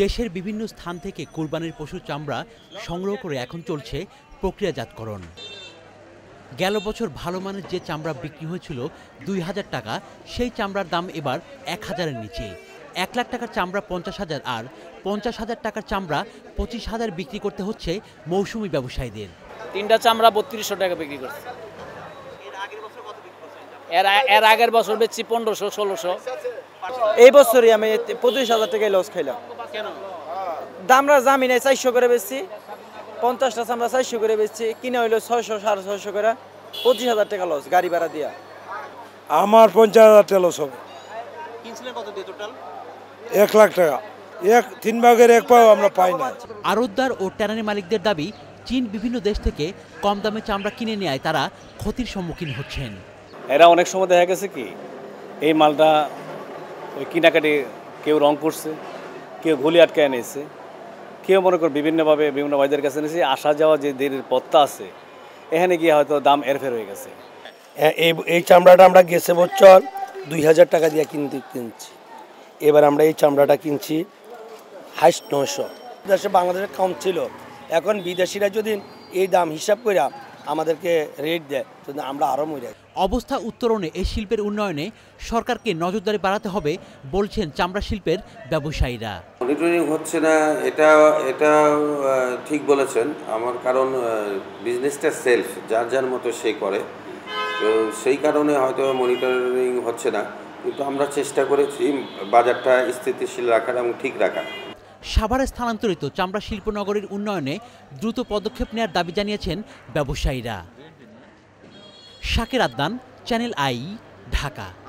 দেশের বিভিন্ন স্থান থেকে কোরবানির পশুর চামড়া সংগ্রহ করে এখন চলছে প্রক্রিয়াজাতকরণ গেল বছর ভালো মানের যে চামড়া বিক্রি হয়েছিল দুই হাজার টাকা সেই চামড়ার দাম এবার এক হাজারের নিচে এক লাখ টাকার চামড়া পঞ্চাশ হাজার আর পঞ্চাশ হাজার টাকার চামড়া পঁচিশ হাজার বিক্রি করতে হচ্ছে মৌসুমি ব্যবসায়ীদের তিনটা চামড়া বত্রিশশো টাকা বিক্রি করছে এর এর আগের বছর বেচছি পনেরোশো ষোলোশো এই বছরই আমি পঁচিশ হাজার টাকায় লস খাইলাম দামরা জামি নাই চারশো করে বেচছি পঞ্চাশটা চামড়া চারশো করে বেচছি কিনা হইলো ছয়শো সাড়ে ছয়শো করে পঁচিশ হাজার টাকা লস গাড়ি ভাড়া দিয়া আমার পঞ্চাশ হাজার টাকা লস হবে এক লাখ টাকা এক তিন ভাগের এক পাও আমরা পাই না আরোদ্দার ও ট্যানারি মালিকদের দাবি চীন বিভিন্ন দেশ থেকে কম দামে চামড়া কিনে নেয় তারা ক্ষতির সম্মুখীন হচ্ছেন এরা অনেক সময় দেখা গেছে কি এই মালটা ওই কিনাকাটি কেউ রং করছে কেউ গুলি আটকায় নিয়েছে কেউ মনে কর বিভিন্নভাবে বিভিন্ন ভাইদের কাছে নিয়েছে আসা যাওয়া যে দেরির পথটা আছে এখানে গিয়ে হয়তো দাম এরফের হয়ে গেছে হ্যাঁ, এই এই চামড়াটা আমরা গেছে বছর দুই হাজার টাকা দিয়ে কিনতে কিনছি এবার আমরা এই চামড়াটা কিনছি হাইস্ট নশো দেশে বাংলাদেশের কম ছিল এখন বিদেশিরা যদি এই দাম হিসাব করে আমাদেরকে রেট দেয় কিন্তু আমরা আরও মরে অবস্থা উত্তরণে এই শিল্পের উন্নয়নে সরকারকে নজরদারি বাড়াতে হবে বলছেন চামড়া শিল্পের ব্যবসায়ীরা মনিটরিং হচ্ছে না এটা এটা ঠিক বলেছেন আমার কারণ বিজনেসটা সেলফ যার যার মতো সে করে তো সেই কারণে হয়তো মনিটরিং হচ্ছে না কিন্তু আমরা চেষ্টা করেছি বাজারটা স্থিতিশীল রাখার এবং ঠিক রাখার সাভারে স্থানান্তরিত চামড়া শিল্পনগরীর উন্নয়নে দ্রুত পদক্ষেপ নেয়ার দাবি জানিয়েছেন ব্যবসায়ীরা শাকের আদান চ্যানেল আই ঢাকা